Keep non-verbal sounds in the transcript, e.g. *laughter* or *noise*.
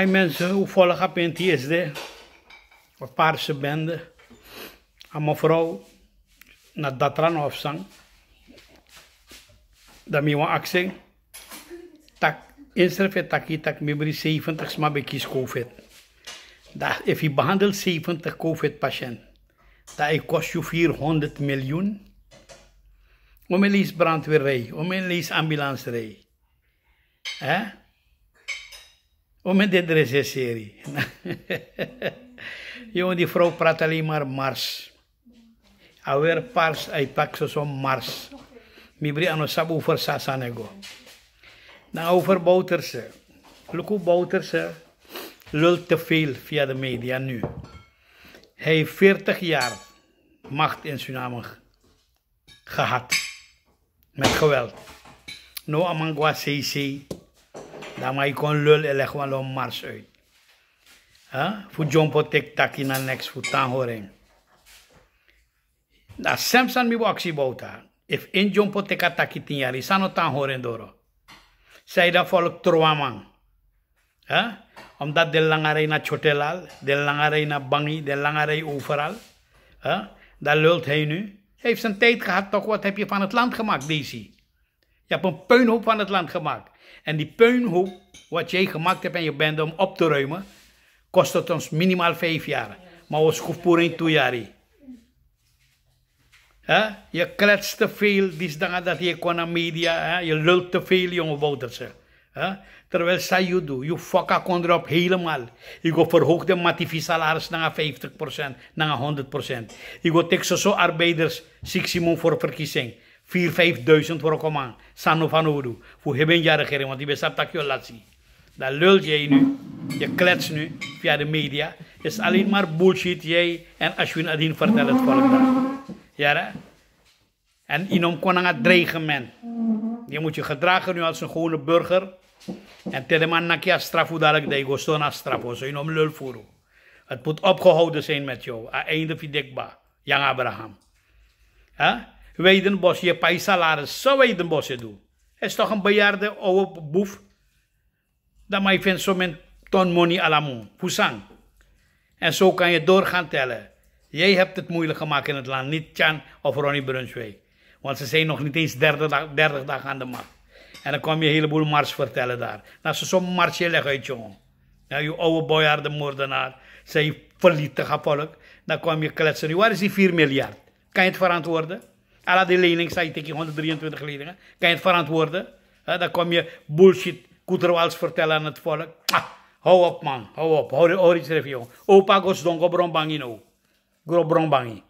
je mensen, hoe volg op in TSD? Een paarse bende. Een mevrouw naar Datran afzang. Dat je wan aksing. Tak, inschrijf taki tak mi beri 70 sma bekis COVID. Dat if je behandelt 70 COVID patiënt. Dat kost je 400 miljoen. Om een lees brandweerrij, om een lees ambulance rij. Hè? Eh? Om me dit recesseren. Jongen, die vrouw *laughs* e praat alleen maar Mars. Awer pars, hij pakt zo zo'n Mars. Mibri ano sabu over sasanego. Nou, over Bouterse. Luku Bouterse lult te veel via de media nu. Hij heeft 40 jaar macht in Suriname gehad. Met geweld. No amangwa CC. Dan maar je kon lul en leg gewoon een mars uit. Voor John Potek taki na next voor tanhoring. Na nou, Samson mi waksi bota. If in John Potek taki tien jaar, is aan tanhoring doro. Zij dat volk troaman. Omdat de langarij naar Chotelal, de langarij naar Bangi, de langarij overal. Huh? Daar lult hij nu. Heeft zijn tijd gehad, toch? Wat heb je van het land gemaakt, Daisy? Je hebt een puinhoop van het land gemaakt. En die puinhoop wat jij gemaakt hebt en je bent om op te ruimen, kost het ons minimaal vijf jaar. Maar we schroeven in twee jaar. Je kletst te veel, die dingen dat je kon aan media. Je lult te veel, jonge Woutersen. Terwijl zij je doet, je fokken kon erop helemaal. Je gaat de matifi salaris naar 50%, naar 100%. Je gaat zo'n arbeiders, 6 voor verkiezing. 4 5000 voor een Sano van Oudu. Voor hebben jaren regering, want die besap dat je laat zien. Dat lul jij nu. Je klets nu via de media. is alleen maar bullshit jij en Ashwin Adin vertelt het volk dan. Ja, hè? En inom konanga men. Je moet je gedragen nu als een gewone burger. En teleman nakia strafu dadelijk dat je gostona strafu. Zo inom lul voor Het moet opgehouden zijn met jou. Einde videkba. Jang Abraham. Ja? Weidenbos, je pay salaris. Zo weet je doet. Hij is toch een bejaarde oude boef. dat mijn je zo met ton money alamu. Fusang. En zo kan je doorgaan tellen. Jij hebt het moeilijk gemaakt in het land. Niet Chan of Ronnie Brunswijk. Want ze zijn nog niet eens 30 dagen, 30 dagen aan de macht. En dan kom je een heleboel mars vertellen daar. Dat ze zo'n marsje leggen uit, jongen. Nou, je oude de moordenaar. Zij verliezen volk. Dan kom je kletsen. Waar is die 4 miljard? Kan je het verantwoorden? Al die lening zei tegen 123 leningen. Kan je het verantwoorden? dan kom je bullshit koeterwals vertellen aan het volk. hou op man, hou op. Hou, hou iets O Opa gosdongo brombangino. Gro